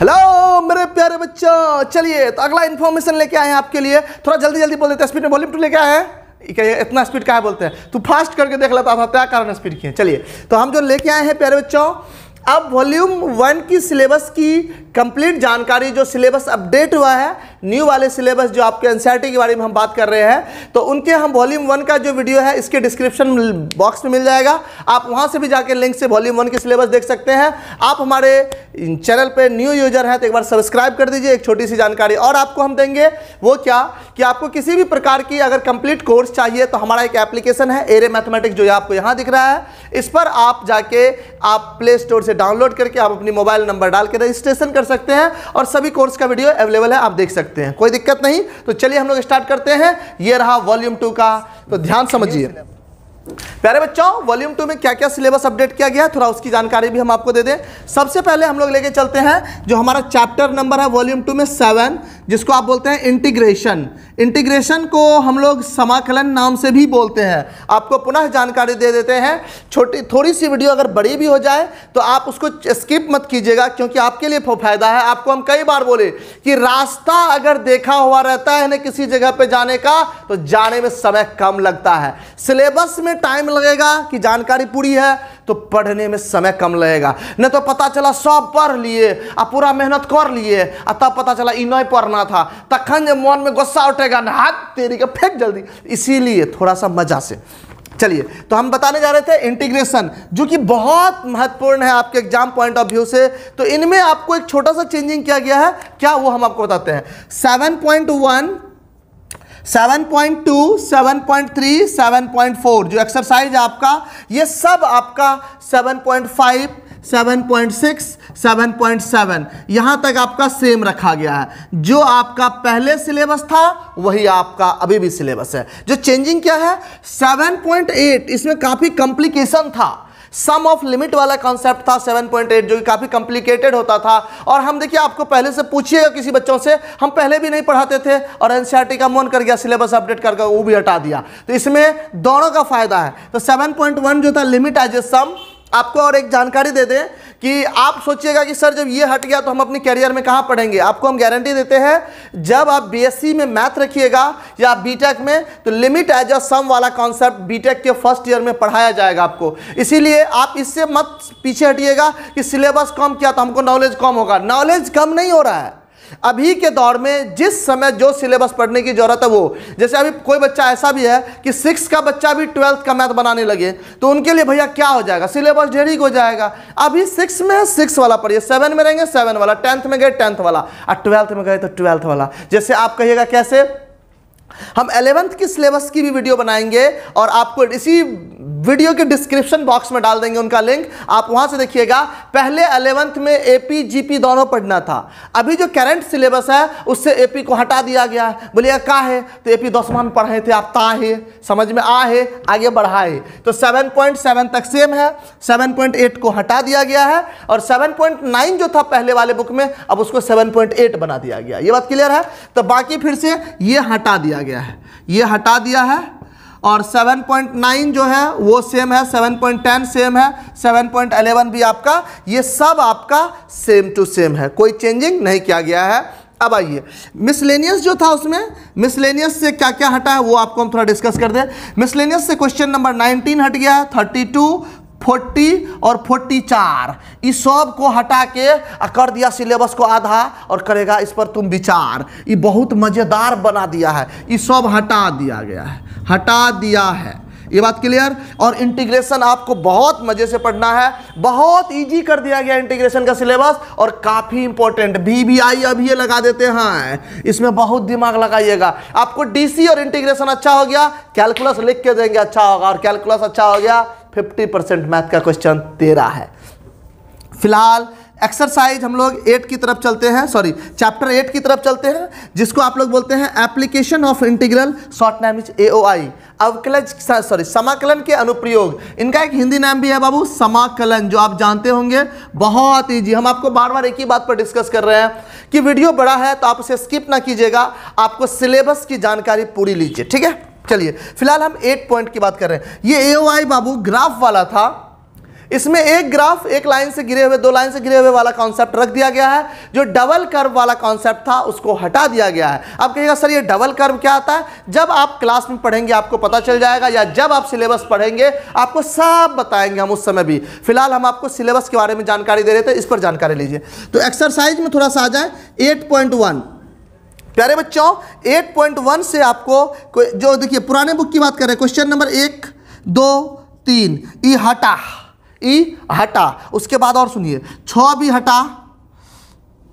Hello मेरे प्यारे बच्चों चलिए तो अगला इन्फॉर्मेशन लेके आए हैं आपके लिए थोड़ा जल्दी जल्दी बोल देते हैं स्पीड में वॉल्यूम टू लेके आए हैं इतना स्पीड क्या बोलते हैं तू फास्ट करके देख लेता तो था क्या कारण स्पीड की है चलिए तो हम जो लेके आए हैं प्यारे बच्चों अब वॉल्यूम वन की सिलेबस की कंप्लीट जानकारी जो सिलेबस अपडेट हुआ है न्यू वाले सिलेबस जो आपके एनसीईआरटी के बारे में हम बात कर रहे हैं तो उनके हम वॉल्यूम वन का जो वीडियो है इसके डिस्क्रिप्शन बॉक्स में मिल जाएगा आप वहां से भी जाके लिंक से वॉल्यूम वन के सिलेबस देख सकते हैं आप हमारे चैनल पर न्यू यूजर हैं तो एक बार सब्सक्राइब कर दीजिए एक छोटी सी जानकारी और आपको हम देंगे वो क्या कि आपको किसी भी प्रकार की अगर कंप्लीट कोर्स चाहिए तो हमारा एक एप्लीकेशन है एरे मैथमेटिक्स जो आपको यहाँ दिख रहा है इस पर आप जाके आप प्ले स्टोर से डाउनलोड करके आप अपनी मोबाइल नंबर डाल के रजिस्ट्रेशन कर कर सकते हैं और सभी कोर्स का वीडियो अवेलेबल है आप देख सकते हैं कोई दिक्कत नहीं तो चलिए हम लोग स्टार्ट करते हैं ये रहा वॉल्यूम टू का तो ध्यान समझिए प्यारे बच्चों वॉल्यूम टू में क्या क्या सिलेबस अपडेट किया गया है थोड़ा उसकी जानकारी भी हम आपको दे दें सबसे पहले हम लोग लेके चलते हैं जो हमारा चैप्टर नंबर है वॉल्यूम टू में सेवन जिसको आप बोलते हैं इंटीग्रेशन इंटीग्रेशन को हम लोग समाकलन नाम से भी बोलते हैं आपको पुनः जानकारी दे देते हैं छोटी थोड़ी सी वीडियो अगर बड़ी भी हो जाए तो आप उसको स्किप मत कीजिएगा क्योंकि आपके लिए फायदा है आपको हम कई बार बोले कि रास्ता अगर देखा हुआ रहता है ना किसी जगह पर जाने का तो जाने में समय कम लगता है सिलेबस में में टाइम लगेगा कि जानकारी पूरी है तो पढ़ने में समय कम लगेगा नहीं तो पता चला सब पढ़ लिए आ पूरा मेहनत कर लिए आ तब पता चला इन पढ़ना था तखन जब मन में गुस्सा उठेगा ना हाथ तेरी का फेंक जल्दी इसीलिए थोड़ा सा मजा से चलिए तो हम बताने जा रहे थे इंटीग्रेशन जो कि बहुत महत्वपूर्ण है आपके एग्जाम पॉइंट ऑफ व्यू से तो इनमें आपको एक छोटा सा चेंजिंग किया गया है क्या वो हम आपको बताते हैं सेवन पॉइंट वन 7.2, 7.3, 7.4 जो एक्सरसाइज आपका ये सब आपका 7.5 7.6, 7.7 यहाँ तक आपका सेम रखा गया है जो आपका पहले सिलेबस था वही आपका अभी भी सिलेबस है जो चेंजिंग क्या है 7.8 इसमें काफ़ी कॉम्प्लिकेशन था सम ऑफ लिमिट वाला कॉन्सेप्ट था 7.8 जो कि काफ़ी कॉम्प्लिकेटेड होता था और हम देखिए आपको पहले से पूछिएगा किसी बच्चों से हम पहले भी नहीं पढ़ाते थे और एन का मन कर गया सिलेबस अपडेट करके वो भी हटा दिया तो इसमें दोनों का फायदा है तो सेवन जो था लिमिट एज ए सम आपको और एक जानकारी दे दें कि आप सोचिएगा कि सर जब ये हट गया तो हम अपने कैरियर में कहाँ पढ़ेंगे आपको हम गारंटी देते हैं जब आप बीएससी में मैथ रखिएगा या बीटेक में तो लिमिट एज अ सम वाला कॉन्सेप्ट बीटेक के फर्स्ट ईयर में पढ़ाया जाएगा आपको इसीलिए आप इससे मत पीछे हटिएगा कि सिलेबस कम किया तो हमको नॉलेज कम होगा नॉलेज कम नहीं हो रहा है अभी के दौर में जिस समय जो सिलेबस पढ़ने की ज़रूरत है वो जैसे अभी कोई बच्चा ऐसा भी है कि सिक्स का बच्चा भी ट्वेल्थ का मैथ बनाने लगे तो उनके लिए भैया क्या हो जाएगा सिलेबस ढेरी हो जाएगा अभी सिक्स में सिक्स वाला पढ़िए सेवन में रहेंगे सेवन वाला टेंथ में गए टेंथ वाला और ट्वेल्थ में गए तो ट्वेल्थ वाला जैसे आप कहिएगा कैसे हम एलेवंथ की सिलेबस की भी वीडियो बनाएंगे और आपको इसी वीडियो के डिस्क्रिप्शन बॉक्स में डाल देंगे उनका लिंक आप वहां से देखिएगा पहले अलेवंथ में एपी जीपी दोनों पढ़ना था अभी जो करंट सिलेबस है उससे एपी को हटा दिया गया है बोलिएगा का है तो एपी दसवा में पढ़े थे आप ता है समझ में आ है आगे बढ़ाए तो 7.7 तक सेम है 7.8 को हटा दिया गया है और 7.9 जो था पहले वाले बुक में अब उसको 7.8 बना दिया गया ये बात क्लियर है तो बाकी फिर से ये हटा दिया दिया गया है ये हटा दिया है और 7.9 जो है वो सेम है 7.10 सेम है 7.11 भी आपका ये सब आपका सेम टू सेम है कोई चेंजिंग नहीं किया गया है अब आइए मिसलेनियस जो था उसमें मिसलेनियस से क्या क्या हटा है वो आपको हम थोड़ा डिस्कस कर दें मिसलेनियस से क्वेश्चन नंबर 19 हट गया है 32 फोर्टी और फोर्टी चार इस सब को हटा के कर दिया सिलेबस को आधा और करेगा इस पर तुम विचार ये बहुत मज़ेदार बना दिया है ये सब हटा दिया गया है हटा दिया है ये बात क्लियर और इंटीग्रेशन आपको बहुत मज़े से पढ़ना है बहुत इजी कर दिया गया इंटीग्रेशन का सिलेबस और काफ़ी इंपॉर्टेंट बी बी आई अभी ये लगा देते हैं इसमें बहुत दिमाग लगाइएगा आपको डीसी और इंटीग्रेशन अच्छा हो गया कैलकुलस लिख के देंगे अच्छा होगा और कैलकुलस अच्छा हो गया फिफ्टी परसेंट मैथ का क्वेश्चन रहा है फिलहाल एक्सरसाइज हम लोग एट की तरफ चलते हैं सॉरी चैप्टर एट की तरफ चलते हैं जिसको आप लोग बोलते हैं एप्लीकेशन ऑफ इंटीग्रल शॉर्ट नाम इज ए अवकलज सॉरी समाकलन के अनुप्रयोग इनका एक हिंदी नाम भी है बाबू समाकलन जो आप जानते होंगे बहुत ईजी हम आपको बार बार एक ही बात पर डिस्कस कर रहे हैं कि वीडियो बड़ा है तो आप उसे स्किप ना कीजिएगा आपको सिलेबस की जानकारी पूरी लीजिए ठीक है चलिए फिलहाल हम एट पॉइंट की बात कर रहे हैं ये ए बाबू ग्राफ वाला था इसमें एक ग्राफ एक लाइन से गिरे हुए दो लाइन से गिरे हुए वाला कॉन्सेप्ट रख दिया गया है जो डबल कर्व वाला कॉन्सेप्ट था उसको हटा दिया गया है आप कहिएगा सर ये डबल कर्व क्या आता है जब आप क्लास में पढ़ेंगे आपको पता चल जाएगा या जब आप सिलेबस पढ़ेंगे आपको सब बताएंगे हम उस समय भी फिलहाल हम आपको सिलेबस के बारे में जानकारी दे रहे थे इस पर जानकारी लीजिए तो एक्सरसाइज में थोड़ा सा आ जाए एट पॉइंट वन प्यारे बच्चों 8.1 से आपको जो देखिए पुराने बुक की बात करें क्वेश्चन नंबर एक दो तीन ई हटा ई हटा उसके बाद और सुनिए छ भी हटा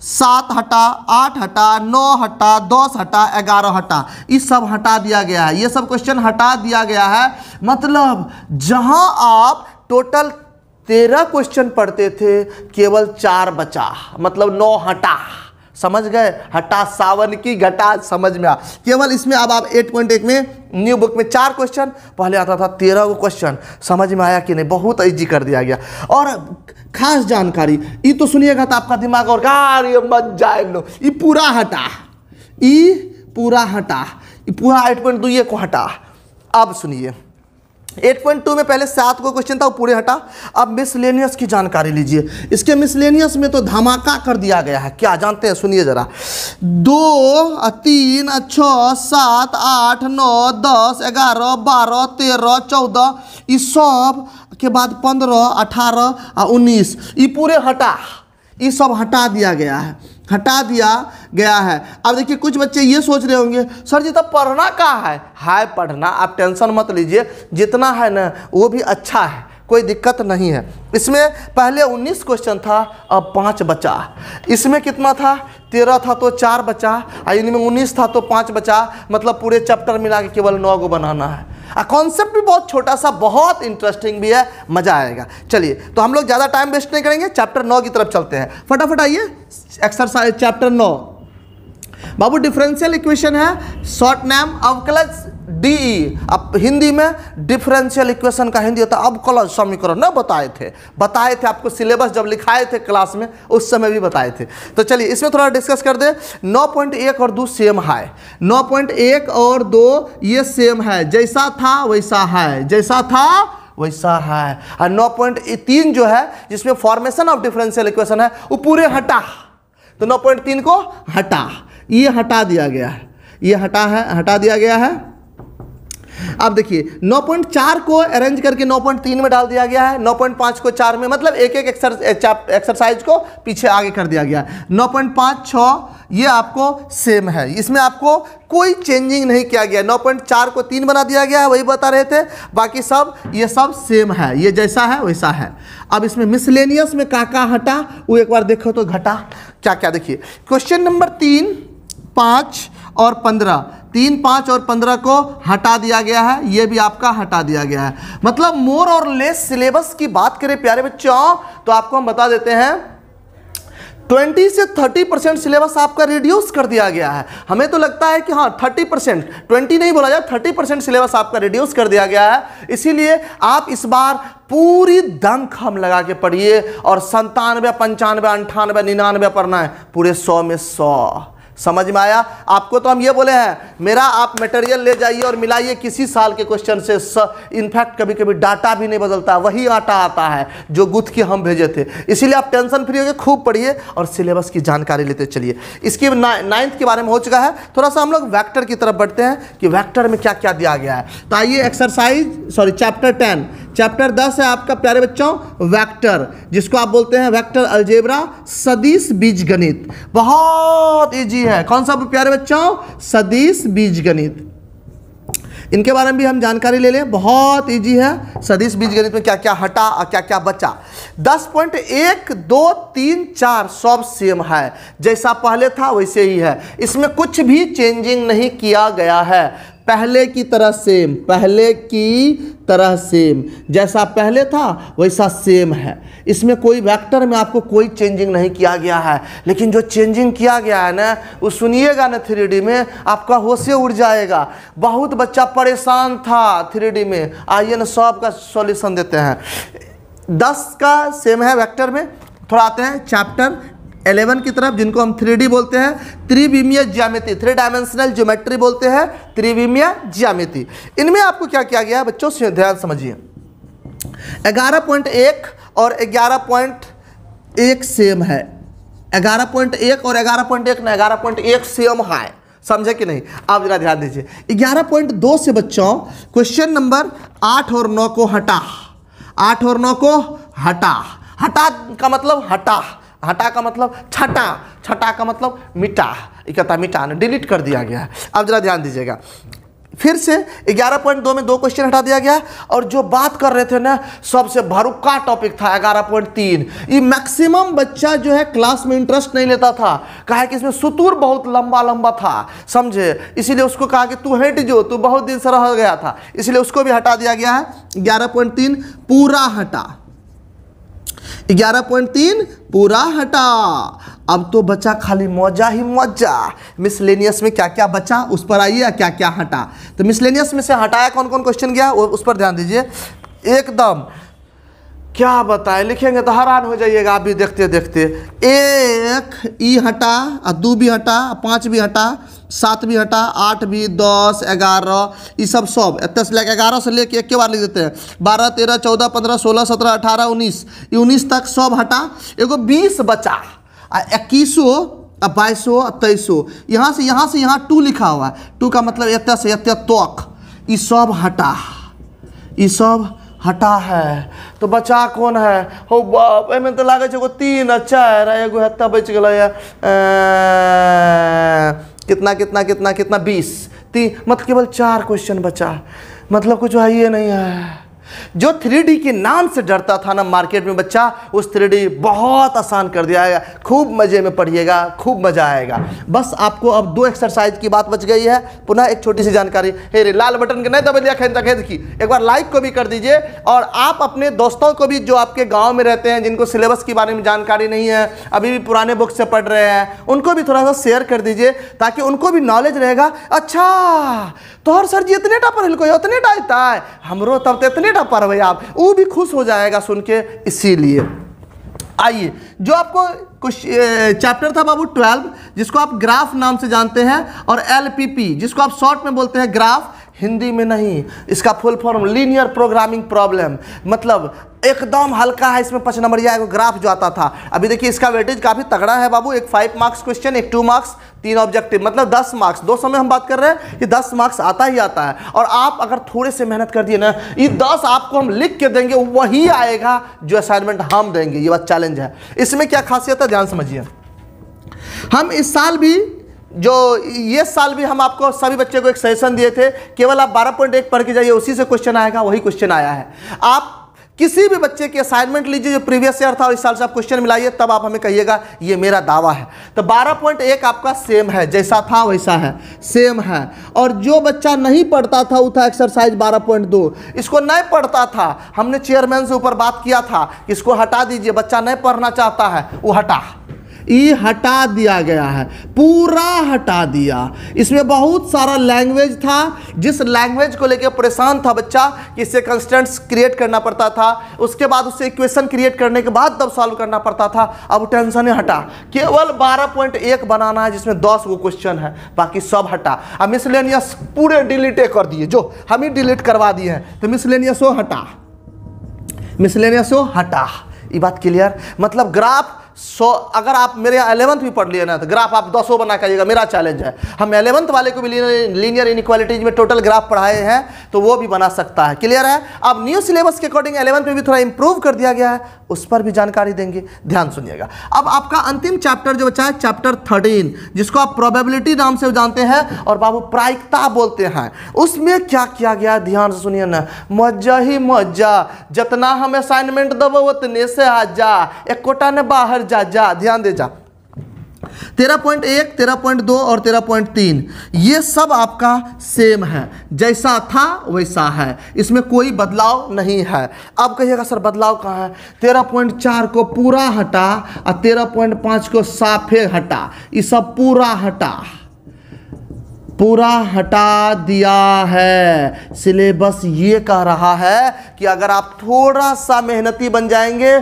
सात हटा आठ हटा नौ हटा दस हटा ग्यारह हटा ये सब हटा दिया गया है ये सब क्वेश्चन हटा दिया गया है मतलब जहां आप टोटल तेरह क्वेश्चन पढ़ते थे केवल चार बचा मतलब नौ हटा समझ गए हटा सावन की घटा समझ में आ केवल इसमें अब आप एट पॉइंट एक में न्यू बुक में चार क्वेश्चन पहले आता था तेरह को क्वेश्चन समझ में आया कि नहीं बहुत ईजी कर दिया गया और खास जानकारी ये तो सुनिएगा तो आपका दिमाग और कार्य मत जाए लो ये पूरा हटा ई पूरा हटा ये पूरा एट पॉइंट दू को हटा अब सुनिए 8.2 में पहले सात को क्वेश्चन था वो पूरे हटा अब मिसलेनियस की जानकारी लीजिए इसके मिसलेनियस में तो धमाका कर दिया गया है क्या जानते हैं सुनिए जरा दो तीन छ सात आठ नौ दस ग्यारह बारह तेरह चौदह ये सब के बाद पंद्रह अठारह और उन्नीस ये पूरे हटा ये सब हटा दिया गया है हटा दिया गया है अब देखिए कुछ बच्चे ये सोच रहे होंगे सर जी तो पढ़ना का है हाय पढ़ना आप टेंशन मत लीजिए जितना है ना वो भी अच्छा है कोई दिक्कत नहीं है इसमें पहले 19 क्वेश्चन था अब पाँच बचा इसमें कितना था तेरह था तो चार बचा और इनमें उन्नीस था तो पाँच बचा मतलब पूरे चैप्टर मिला के केवल नौ को बनाना है कॉन्सेप्ट भी बहुत छोटा सा बहुत इंटरेस्टिंग भी है मज़ा आएगा चलिए तो हम लोग ज़्यादा टाइम वेस्ट नहीं करेंगे चैप्टर नौ की तरफ चलते हैं फटाफट आइए एक्सरसाइज चैप्टर नौ बाबू डिफरेंशियल इक्वेशन है शॉर्ट नेम अवकलज डी e. अब हिंदी में डिफरेंशियल इक्वेशन का हिंदी होता है अब अवकलन समीकरण ना बताए थे बताए थे आपको सिलेबस जब लिखाए थे क्लास में उस समय भी बताए थे तो चलिए इसमें थोड़ा डिस्कस कर दे 9.1 और दो सेम है 9.1 और दो ये सेम है जैसा था वैसा है जैसा था वैसा है और नौ पॉइंट तीन जो है जिसमें फॉर्मेशन ऑफ डिफरेंशियल इक्वेशन है वो पूरे हटा तो नौ पॉइंट तीन को हटा ये हटा दिया गया है ये हटा है हटा दिया गया है अब देखिए 9.4 को अरेंज करके 9.3 में डाल दिया गया है 9.5 को चार में मतलब एक एक एक्सरसाइज को पीछे आगे कर दिया गया है नौ पॉइंट पाँच ये आपको सेम है इसमें आपको कोई चेंजिंग नहीं किया गया 9.4 को तीन बना दिया गया है वही बता रहे थे बाकी सब ये सब सेम है ये जैसा है वैसा है अब इसमें मिसलेनियस में का का हटा वो एक बार देखो तो घटा क्या क्या देखिए क्वेश्चन नंबर तीन पाँच और पंद्रह तीन पाँच और पंद्रह को हटा दिया गया है ये भी आपका हटा दिया गया है मतलब मोर और लेस सिलेबस की बात करें प्यारे बच्चों तो आपको हम बता देते हैं ट्वेंटी से थर्टी परसेंट सिलेबस आपका रिड्यूस कर दिया गया है हमें तो लगता है कि हाँ थर्टी परसेंट ट्वेंटी नहीं बोला जाए थर्टी परसेंट सिलेबस आपका रिड्यूस कर दिया गया है इसीलिए आप इस बार पूरी दम हम लगा के पढ़िए और संतानवे पंचानवे अंठानवे निन्यानवे पढ़ना है पूरे सौ में सौ समझ में आया आपको तो हम ये बोले हैं मेरा आप मटेरियल ले जाइए और मिलाइए किसी साल के क्वेश्चन से इनफैक्ट कभी कभी डाटा भी नहीं बदलता वही आटा आता है जो गुथ के हम भेजे थे इसीलिए आप टेंशन फ्री होकर खूब पढ़िए और सिलेबस की जानकारी लेते चलिए इसकी ना, नाइन्थ के बारे में हो चुका है थोड़ा सा हम लोग वैक्टर की तरफ बढ़ते हैं कि वैक्टर में क्या क्या दिया गया है तो आइए exercise sorry chapter ten chapter दस है आपका प्यारे बच्चों वेक्टर जिसको आप बोलते हैं वेक्टर अलजेबरा सदीश बीज गणित बहुत ईजी है कौन सा प्यारे बच्चों सदीश बीज गणित इनके बारे में भी हम जानकारी ले लें बहुत इजी है सदीश बीज गणित में क्या क्या हटा और क्या क्या बचा दस पॉइंट एक दो तीन चार सब सेम है जैसा पहले था वैसे ही है इसमें कुछ भी चेंजिंग नहीं किया गया है पहले की तरह सेम पहले की तरह सेम जैसा पहले था वैसा सेम है इसमें कोई वेक्टर में आपको कोई चेंजिंग नहीं किया गया है लेकिन जो चेंजिंग किया गया है ना वो सुनिएगा ना थ्री में आपका होशे उड़ जाएगा बहुत बच्चा परेशान था थ्री में आइए ना सब का सॉल्यूशन देते हैं दस का सेम है वेक्टर में थोड़ा आते हैं चैप्टर एलेवन की तरफ जिनको हम थ्री बोलते हैं त्रिविमीय ज्यामिति थ्री डायमेंशनल ज्योमेट्री बोलते हैं त्रिविमीय ज्यामिति इनमें आपको क्या किया गया बच्चों से ध्यान समझिए ग्यारह पॉइंट एक और ग्यारह पॉइंट एक सेम है ग्यारह पॉइंट एक और ग्यारह पॉइंट एक ना ग्यारह पॉइंट एक सेम है समझे कि नहीं आप जरा ध्यान दीजिए ग्यारह पॉइंट दो से बच्चों क्वेश्चन नंबर आठ और नौ को हटा आठ और नौ को हटा हटा का मतलब हटा हटा का मतलब छटा छटा का मतलब मिटा इकता मिटा ने डिलीट कर दिया गया है अब जरा ध्यान दीजिएगा फिर से 11.2 में दो क्वेश्चन हटा दिया गया और जो बात कर रहे थे ना सबसे भरुका टॉपिक था 11.3 ये मैक्सिमम बच्चा जो है क्लास में इंटरेस्ट नहीं लेता था कहा कि इसमें सुतूर बहुत लंबा लंबा था समझे इसीलिए उसको कहा कि तू हट जो तू बहुत दिन से रह गया था इसलिए उसको भी हटा दिया गया है ग्यारह पूरा हटा ग्यारह पॉइंट तीन पूरा हटा अब तो बचा खाली मौजा ही मौजा मिसलेनियस में क्या क्या बचा उस पर आइए या क्या क्या हटा तो मिसलेनियस में से हटाया कौन कौन क्वेश्चन गया उस पर ध्यान दीजिए एकदम क्या बताएं लिखेंगे तो हैरान हो जाइएगा आप भी देखते देखते एक ई हटा आ दू भी हटा पाँच भी हटा सात भी हटा आठ भी दस ग्यारह ये सब सब इतने से लेकर ग्यारह से लेके एक के बार लिख देते हैं बारह तेरह चौदह पंद्रह सोलह सत्रह अठारह उन्नीस ये उन्नीस तक सब हटा एगो बीस बचा आ इक्कीसो आ बाईसो आ तेईसो यहाँ से यहाँ से यहाँ टू लिखा हुआ है टू का मतलब इतने से इतने तक ये सब हटा ये सब हटा है तो बचा कौन है हो बाप एम तो लागे एगो तीन आ एगो हत्ता बच गए कितना कितना कितना कितना बीस तीन मतलब केवल चार क्वेश्चन बचा मतलब कुछ है नहीं है जो थ्री के नाम से डरता था ना मार्केट में बच्चा उस थ्री बहुत आसान कर दिया है खूब मज़े में पढ़िएगा खूब मज़ा आएगा बस आपको अब दो एक्सरसाइज की बात बच गई है पुनः एक छोटी सी जानकारी हे रे लाल बटन के नहीं दबे दिया खेद खेद की एक बार लाइक को भी कर दीजिए और आप अपने दोस्तों को भी जो आपके गाँव में रहते हैं जिनको सिलेबस के बारे में जानकारी नहीं है अभी भी पुराने बुक से पढ़ रहे हैं उनको भी थोड़ा सा शेयर कर दीजिए ताकि उनको भी नॉलेज रहेगा अच्छा तोहर सर जी इतने टा पढ़ल इतने टाइता है हमरो तब तो इतने ना पढ़ भाई आप वो भी खुश हो जाएगा सुन के इसीलिए आइए जो आपको कुछ चैप्टर था बाबू 12 जिसको आप ग्राफ नाम से जानते हैं और एलपीपी जिसको आप शॉर्ट में बोलते हैं ग्राफ हिंदी में नहीं इसका full form linear programming problem मतलब एकदम हल्का है इसमें पाँच नंबरिया एक ग्राफ जो आता था अभी देखिए इसका वेटेज काफ़ी तगड़ा है बाबू एक फाइव मार्क्स क्वेश्चन एक टू मार्क्स तीन ऑब्जेक्टिव मतलब दस मार्क्स दो समय हम बात कर रहे हैं कि दस मार्क्स आता ही आता है और आप अगर थोड़े से मेहनत कर दिए ना ये दस आपको हम लिख के देंगे वही आएगा जो असाइनमेंट हम देंगे ये बात चैलेंज है इसमें क्या खासियत है ध्यान समझिए हम इस साल भी जो ये साल भी हम आपको सभी बच्चे को एक सजेशन दिए थे केवल आप बारह पॉइंट एक पढ़ के जाइए उसी से क्वेश्चन आएगा वही क्वेश्चन आया है आप किसी भी बच्चे की असाइनमेंट लीजिए जो प्रीवियस ईयर था और इस साल से आप क्वेश्चन मिलाइए तब आप हमें कहिएगा ये मेरा दावा है तो 12.1 आपका सेम है जैसा था वैसा है सेम है और जो बच्चा नहीं पढ़ता था वो था एक्सरसाइज 12.2 इसको नहीं पढ़ता था हमने चेयरमैन से ऊपर बात किया था इसको हटा दीजिए बच्चा नहीं पढ़ना चाहता है वो हटा ये हटा दिया गया है पूरा हटा दिया इसमें बहुत सारा लैंग्वेज था जिस लैंग्वेज को लेकर परेशान था बच्चा कि इससे कंस्टेंट्स क्रिएट करना पड़ता था उसके बाद उससे इक्वेशन क्रिएट करने के बाद तब सॉल्व करना पड़ता था अब टेंशन हटा केवल बारह बनाना है जिसमें दस गो क्वेश्चन है बाकी सब हटा अब मिसलेनियस पूरे डिलीटे कर दिए जो हम ही डिलीट करवा दिए हैं तो मिसलेनियसो हटा मिसलेनियसो हटा ये बात क्लियर मतलब ग्राफ सौ अगर आप मेरे अलेवंथ भी पढ़ लिए ना तो ग्राफ आप दसों बना करिएगा मेरा चैलेंज है हम एलेवंथ वाले को भी लीनियर इनक्वालिटीज में टोटल ग्राफ पढ़ाए हैं तो वो भी बना सकता है क्लियर है अब न्यू सिलेबस के अकॉर्डिंग एलेवंथ में भी थोड़ा इंप्रूव कर दिया गया है उस पर भी जानकारी देंगे ध्यान सुनिएगा अब आपका अंतिम चैप्टर जो बचा है चैप्टर थर्टीन जिसको आप प्रोबेबिलिटी नाम से जानते हैं और बाबू प्रायिकता बोलते हैं उसमें क्या किया गया ध्यान से सुनिए ना मज्जा ही मज्जा जितना हम असाइनमेंट देव उतने से आजा कोटा ने बाहर जा जा ध्यान दे जा तेरह पॉइंट एक तेरह पॉइंट दो और तेरह पॉइंट तीन ये सब आपका सेम है जैसा था वैसा है इसमें कोई बदलाव नहीं है अब कहिएगा सर बदलाव कहाँ है तेरह पॉइंट चार को पूरा हटा और तेरह पॉइंट पाँच को साफे हटा ये सब पूरा हटा पूरा हटा दिया है सिलेबस ये कह रहा है कि अगर आप थोड़ा सा मेहनती बन जाएंगे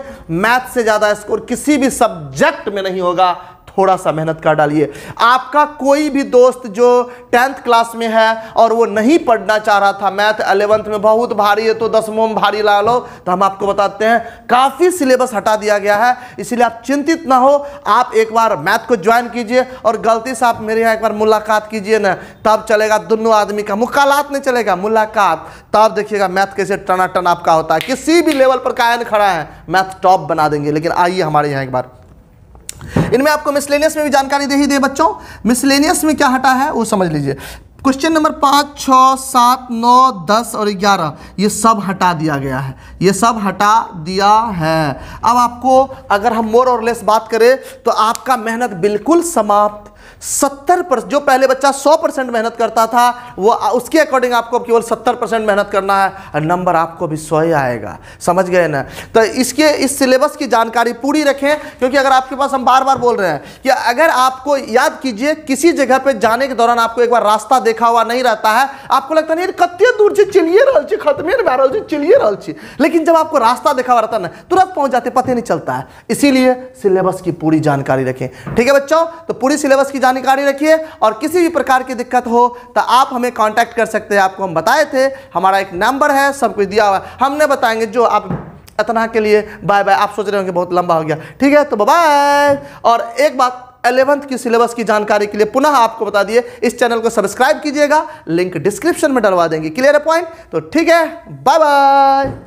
मैथ से ज़्यादा स्कोर किसी भी सब्जेक्ट में नहीं होगा थोड़ा सा मेहनत कर डालिए आपका कोई भी दोस्त जो टेंथ क्लास में है और वो नहीं पढ़ना चाह रहा था मैथ अलेवंथ में बहुत भारी है तो दसवों में भारी ला लो तो हम आपको बताते हैं काफ़ी सिलेबस हटा दिया गया है इसलिए आप चिंतित ना हो आप एक बार मैथ को ज्वाइन कीजिए और गलती से आप मेरे यहाँ एक बार मुलाकात कीजिए ना तब चलेगा दोनों आदमी का मुकालात नहीं चलेगा मुलाकात तब देखिएगा मैथ कैसे टनाटन आपका होता है किसी भी लेवल पर कायन खड़ा है मैथ टॉप बना देंगे लेकिन आइए हमारे यहाँ एक बार इनमें आपको मिसलेनियस में भी जानकारी दे ही दे बच्चों मिसलेनियस में क्या हटा है वो समझ लीजिए क्वेश्चन नंबर पाँच छः सात नौ दस और ग्यारह ये सब हटा दिया गया है ये सब हटा दिया है अब आपको अगर हम मोर और लेस बात करें तो आपका मेहनत बिल्कुल समाप्त सत्तर परसेंट जो पहले बच्चा सौ परसेंट मेहनत करता था वो उसके अकॉर्डिंग आपको केवल सत्तर परसेंट मेहनत करना है नंबर आपको भी सौ ही आएगा समझ गए ना तो इसके इस सिलेबस की जानकारी पूरी रखें क्योंकि अगर आपके पास हम बार बार बोल रहे हैं कि अगर आपको याद कीजिए किसी जगह पर जाने के दौरान आपको एक बार रास्ता देखा हुआ नहीं रहता है आपको लगता नहीं कत्ते दूर से चिलिए खत्म छी चिलिए लेकिन जब आपको रास्ता देखा हुआ रहता ना तुरंत पहुंच जाते पता नहीं चलता है इसीलिए सिलेबस की पूरी जानकारी रखें ठीक है बच्चों तो पूरी सिलेबस उसकी जानकारी रखिए और किसी भी प्रकार की दिक्कत हो तो आप हमें कांटेक्ट कर सकते हैं आपको हम बताए थे हमारा एक नंबर है सब कुछ दिया हुआ है हमने बताएंगे जो आप इतना के लिए बाय बाय आप सोच रहे होंगे बहुत लंबा हो गया ठीक है तो बाय और एक बात एलेवंथ की सिलेबस की जानकारी के लिए पुनः आपको बता दिए इस चैनल को सब्सक्राइब कीजिएगा लिंक डिस्क्रिप्शन में डलवा देंगे क्लियर है पॉइंट तो ठीक है बाय बाय